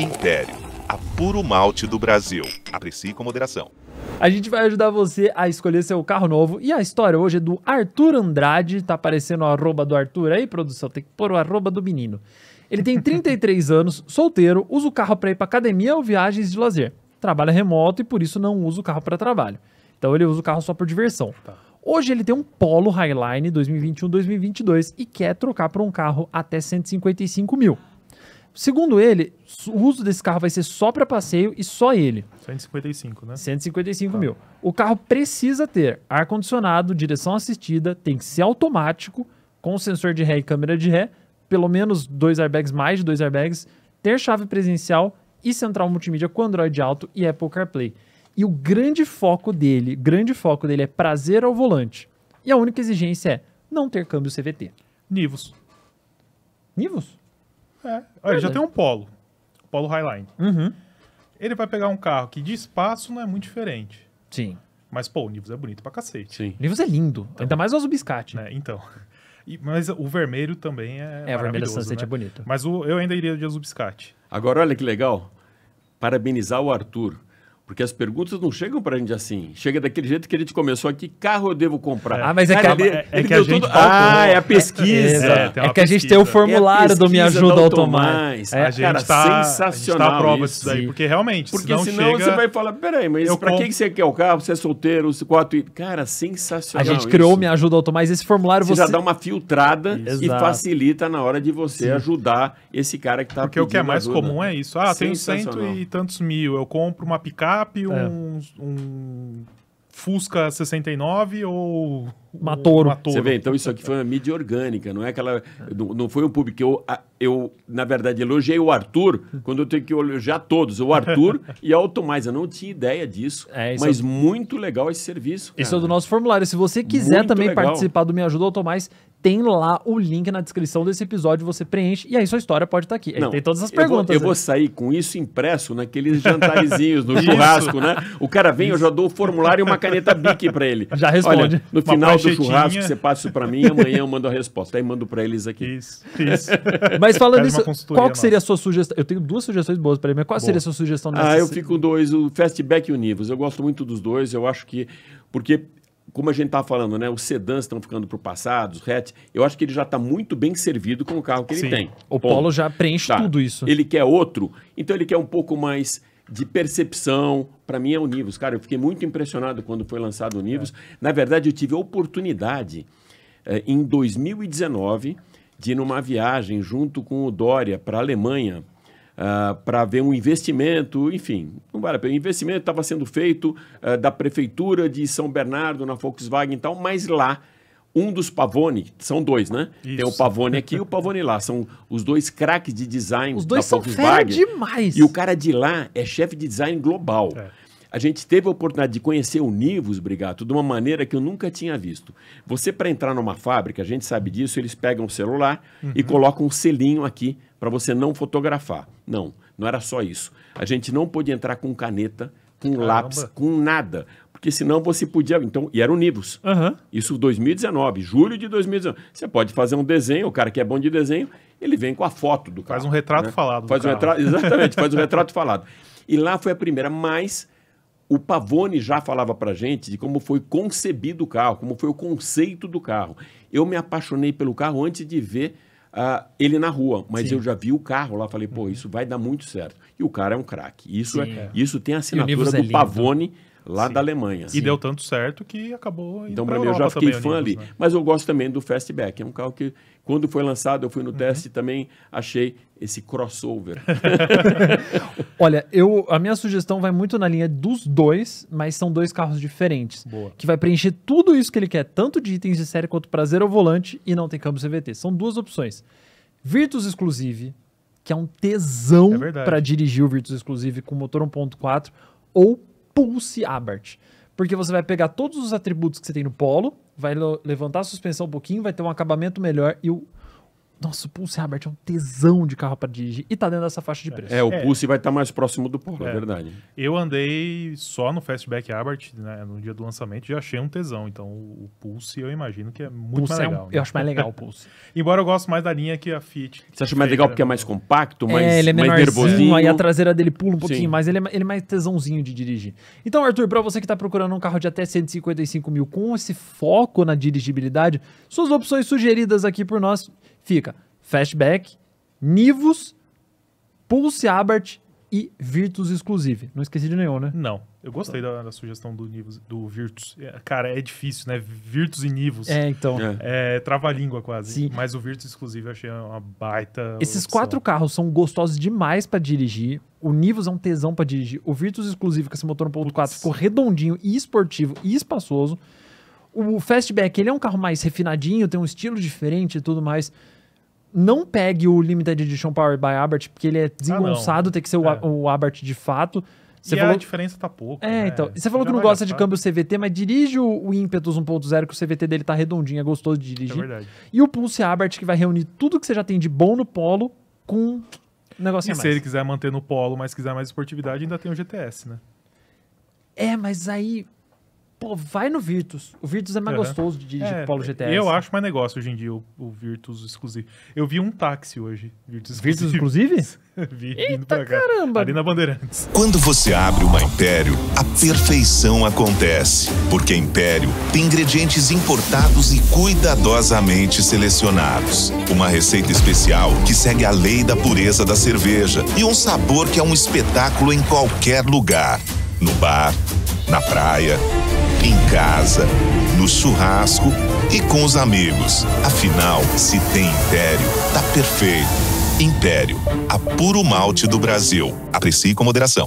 Império, a puro malte do Brasil. Aprecie com moderação. A gente vai ajudar você a escolher seu carro novo. E a história hoje é do Arthur Andrade. Tá aparecendo o arroba do Arthur aí, produção. Tem que pôr o arroba do menino. Ele tem 33 anos, solteiro, usa o carro para ir para academia ou viagens de lazer. Trabalha remoto e por isso não usa o carro para trabalho. Então ele usa o carro só por diversão. Tá. Hoje ele tem um Polo Highline 2021-2022 e quer trocar por um carro até 155 mil. Segundo ele, o uso desse carro vai ser só para passeio e só ele. 155, né? 155 ah. Tá. mil. O carro precisa ter ar-condicionado, direção assistida, tem que ser automático, com sensor de ré e câmera de ré, pelo menos dois airbags, mais de dois airbags, ter chave presencial e central multimídia com Android Auto e Apple CarPlay. E o grande foco dele, grande foco dele é prazer ao volante. E a única exigência é não ter câmbio CVT. Nivos. Nivos? É. Olha, ele já tem um Polo. Polo Highline. Uhum. Ele vai pegar um carro que de espaço não é muito diferente. Sim. Mas, pô, o Nivus é bonito pra cacete. Sim. Nivus é lindo. Então, ainda mais o biscate. Né? Então. mas o vermelho também é. É, o vermelho Sunset né? é bonito. Mas o, eu ainda iria de azul biscate. Agora, olha que legal. Parabenizar o Arthur porque as perguntas não chegam para a gente assim. Chega daquele jeito que a gente começou aqui, carro eu devo comprar. Ah, mas é que, é a gente... Tudo... Tá ah, é a pesquisa. É, é, é que pesquisa. a gente tem o é formulário do Me Ajuda Automais. É, a gente Cara, tá- sensacional a gente à tá prova isso. disso aí. porque realmente, Porque senão, senão chega... você vai falar, peraí, mas eu pra que você quer o carro? Você é solteiro, você quatro... Cara, sensacional A gente criou o Me Ajuda Automais, esse formulário você... você... já dá uma filtrada isso. e Exato. facilita na hora de você Sim. ajudar esse cara que tá Porque o que é mais comum é isso. Ah, tem cento e tantos mil, eu compro uma picada picape, é. um, um Fusca 69 ou uma Matouro. Você vê, então isso aqui foi uma mídia orgânica, não é aquela. Não, não foi um público. Eu, eu, na verdade, elogiei o Arthur quando eu tenho que elogiar todos, o Arthur e a Automais. Eu não tinha ideia disso, é, mas é... muito legal esse serviço. Cara. Isso é do é. nosso formulário. Se você quiser muito também legal. participar do Me Ajuda Automais, tem lá o link na descrição desse episódio, você preenche e aí sua história pode estar tá aqui. Não, tem todas as perguntas. Eu vou, eu vou, né? sair com isso impresso naqueles jantarezinhos, no churrasco, né? O cara vem, isso. eu já dou o formulário e uma caneta BIC para ele. Já responde. Olha, no uma final do churrasco, você passa isso para mim amanhã eu mando a resposta. Aí mando para eles aqui. Isso, isso. Mas falando isso, qual seria a sua sugestão? Eu tenho duas sugestões boas para ele, mas qual seria a sua sugestão? Nessa ah, eu fico dois, o Fastback e o Nivos. Eu gosto muito dos dois, eu acho que... Porque como a gente estava falando, né? Os sedãs estão ficando para o passado, os hatch. Eu acho que ele já está muito bem servido com o carro que Sim. ele tem. O Ponto. Polo já preenche tá. tudo isso. Ele quer outro, então ele quer um pouco mais de percepção. Para mim é o Nivus. Cara, eu fiquei muito impressionado quando foi lançado o Nivus. É. Na verdade, eu tive a oportunidade eh, em 2019 de ir numa viagem junto com o Dória para a Alemanha uh, ah, para ver um investimento, enfim, não vale a pena. O investimento estava sendo feito uh, da prefeitura de São Bernardo na Volkswagen e tal, mas lá um dos Pavone, são dois, né? Isso. Tem o Pavone aqui e o Pavone lá. São os dois craques de design os dois da São fera demais. E o cara de lá é chefe de design global. É a gente teve a oportunidade de conhecer o Nivus, Brigato, de uma maneira que eu nunca tinha visto. Você, para entrar numa fábrica, a gente sabe disso, eles pegam o celular uhum. e colocam um selinho aqui para você não fotografar. Não, não era só isso. A gente não podia entrar com caneta, com Caramba. lápis, com nada porque senão você podia. Então, e era o Nivus. Uhum. Isso 2019, julho de 2019. Você pode fazer um desenho, o cara que é bom de desenho, ele vem com a foto do cara. Faz um retrato né? falado. Faz um retrato, exatamente, faz um retrato falado. E lá foi a primeira, mas o Pavone já falava para gente de como foi concebido o carro, como foi o conceito do carro. Eu me apaixonei pelo carro antes de ver uh, ele na rua, mas Sim. eu já vi o carro lá, falei, pô, uhum. isso vai dar muito certo. E o cara é um craque. Isso, é, isso tem a assinatura é do é Pavone lá Sim. da Alemanha. E Sim. deu tanto certo que acabou Então, para mim, eu já fiquei fã ali. Né? Mas eu gosto também do Fastback. É um carro que, quando foi lançado, eu fui no uhum. teste e também achei esse crossover. Olha, eu, a minha sugestão vai muito na linha dos dois, mas são dois carros diferentes. Boa. Que vai preencher tudo isso que ele quer, tanto de itens de série quanto prazer ao volante e não tem câmbio CVT. São duas opções. Virtus Exclusive, que é um tesão é para dirigir o Virtus Exclusive com motor 1.4 ou Pulse Abart. Porque você vai pegar todos os atributos que você tem no polo, vai levantar a suspensão um pouquinho, vai ter um acabamento melhor e o nossa, o Pulse Herbert é um tesão de carro para dirigir e tá dentro dessa faixa de é. preço. É, o é. Pulse vai estar tá mais próximo do Polo, é. é verdade. Eu andei só no Fastback Herbert né, no dia do lançamento já achei um tesão. Então o Pulse eu imagino que é muito Pulse mais legal. É um, né? Eu acho mais legal o Pulse. Embora eu gosto mais da linha que a Fit Você acha mais legal porque é mais compacto, é, mais, é, ele é mais nervosinho? Aí a traseira dele pula um pouquinho, mas ele é, ele é mais tesãozinho de dirigir. Então, Arthur, para você que tá procurando um carro de até 155 mil com esse foco na dirigibilidade, suas opções sugeridas aqui por nós fica Fastback, Nivus, Pulse Abart e Virtus Exclusive. Não esqueci de nenhum, né? Não. Eu gostei da, da sugestão do Nivus, do Virtus. É, cara, é difícil, né? Virtus e Nivus. É, então. É, é trava-língua quase. Sim. Mas o Virtus Exclusive eu achei uma baita. Esses opção. quatro carros são gostosos demais para dirigir. O Nivus é um tesão para dirigir. O Virtus Exclusive com esse motor 1.4 ficou redondinho e esportivo e espaçoso. O Fastback, ele é um carro mais refinadinho, tem um estilo diferente e tudo mais não pegue o Limited Edition Powered by Abarth, porque ele é ah, desengonçado, ah, tem que ser o, é. o Abarth de fato. Você e falou... a diferença tá pouco. É, né? então. Você falou é que não gosta gastar. de tá? câmbio CVT, mas dirige o, o Impetus 1.0, que o CVT dele tá redondinho, é gostoso de é dirigir. É verdade. E o Pulse Abarth, que vai reunir tudo que você já tem de bom no Polo com negócio negocinho e se ele quiser manter no Polo, mas quiser mais esportividade, ainda tem o GTS, né? É, mas aí Pô, vai no Virtus. O Virtus é mais uhum. gostoso de dirigir é, Polo GTS. Eu acho mais negócio hoje em dia o, o Virtus exclusivo. Eu vi um táxi hoje. Virtus, Virtus exclusivo? vi, Eita caramba! Ali na Bandeirantes. Quando você abre uma Império, a perfeição acontece. Porque a Império tem ingredientes importados e cuidadosamente selecionados. Uma receita especial que segue a lei da pureza da cerveja e um sabor que é um espetáculo em qualquer lugar. No bar, na praia, em casa, no churrasco e com os amigos. Afinal, se tem império, tá perfeito. Império, a puro malte do Brasil. Aprecie com moderação.